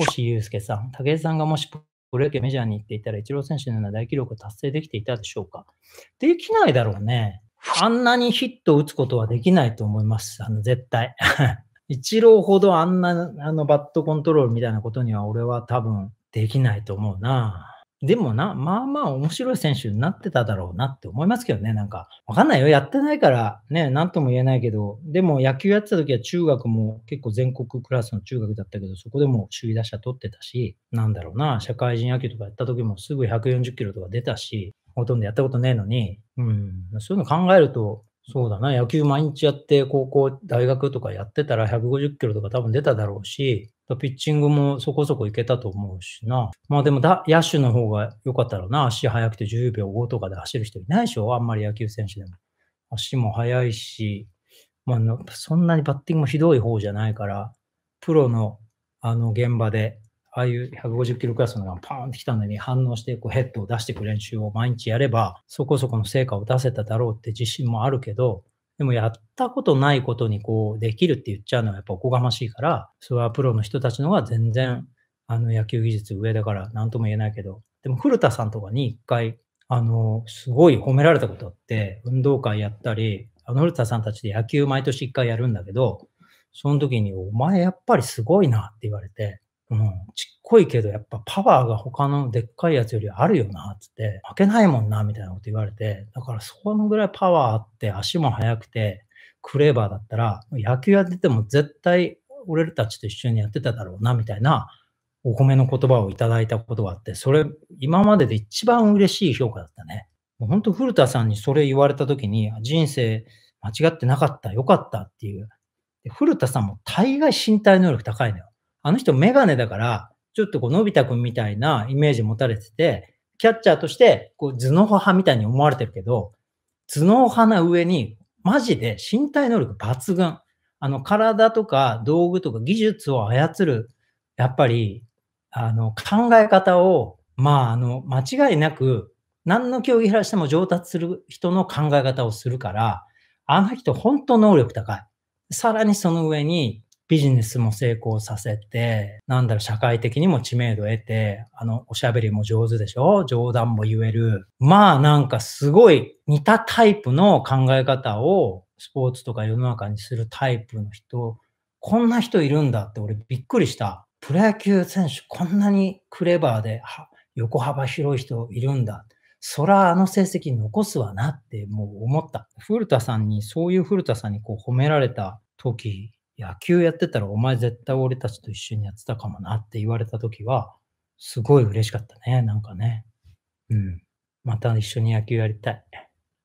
越祐介さん、武井さんがもしプロ野球メジャーに行っていたら、イチロー選手のような大記録を達成できていたでしょうかできないだろうね。あんなにヒットを打つことはできないと思います。あの、絶対。イチローほどあんな、あの、バットコントロールみたいなことには、俺は多分できないと思うな。でもな、まあまあ面白い選手になってただろうなって思いますけどね、なんか。わかんないよ。やってないから、ね、なんとも言えないけど、でも野球やってた時は中学も結構全国クラスの中学だったけど、そこでも首位打者取ってたし、なんだろうな、社会人野球とかやった時もすぐ140キロとか出たし、ほとんどやったことねえのに、うん、そういうの考えると、そうだな、野球毎日やって、高校、大学とかやってたら150キロとか多分出ただろうし、ピッチングもそこそこいけたと思うしな。まあでもだ、野手の方が良かったろうな。足速くて10秒5とかで走る人いないでしょあんまり野球選手でも。足も速いし、まあ、そんなにバッティングもひどい方じゃないから、プロのあの現場でああいう150キロクラスのがパーンってきたのに反応してこうヘッドを出していく練習を毎日やれば、そこそこの成果を出せただろうって自信もあるけど、でもやったことないことにこうできるって言っちゃうのはやっぱおこがましいから、それはプロの人たちの方が全然あの野球技術上だから何とも言えないけど、でも古田さんとかに一回、あの、すごい褒められたことあって、運動会やったり、あの古田さんたちで野球毎年一回やるんだけど、その時にお前やっぱりすごいなって言われて、うん、ちっこいけど、やっぱパワーが他のでっかいやつよりあるよな、つって、負けないもんな、みたいなこと言われて、だからそのぐらいパワーあって、足も速くて、クレーバーだったら、野球やってても絶対俺たちと一緒にやってただろうな、みたいな、お褒めの言葉をいただいたことがあって、それ、今までで一番嬉しい評価だったね。もう本当、古田さんにそれ言われた時に、人生間違ってなかった、よかったっていう。古田さんも大概身体能力高いのよ。あの人メガネだから、ちょっとこう、のび太くんみたいなイメージ持たれてて、キャッチャーとして、こう、頭脳派みたいに思われてるけど、頭脳派な上に、マジで身体能力抜群。あの、体とか道具とか技術を操る、やっぱり、あの、考え方を、まあ、あの、間違いなく、何の競技減らしても上達する人の考え方をするから、あの人本当能力高い。さらにその上に、ビジネスも成功させて、なんだろ社会的にも知名度得て、あの、おしゃべりも上手でしょ冗談も言える。まあなんかすごい似たタイプの考え方をスポーツとか世の中にするタイプの人、こんな人いるんだって俺びっくりした。プロ野球選手こんなにクレバーで横幅広い人いるんだ。そらあの成績残すわなってもう思った。古田さんに、そういう古田さんにこう褒められた時野球やってたらお前絶対俺たちと一緒にやってたかもなって言われた時は、すごい嬉しかったね、なんかね。うん。また一緒に野球やりたい。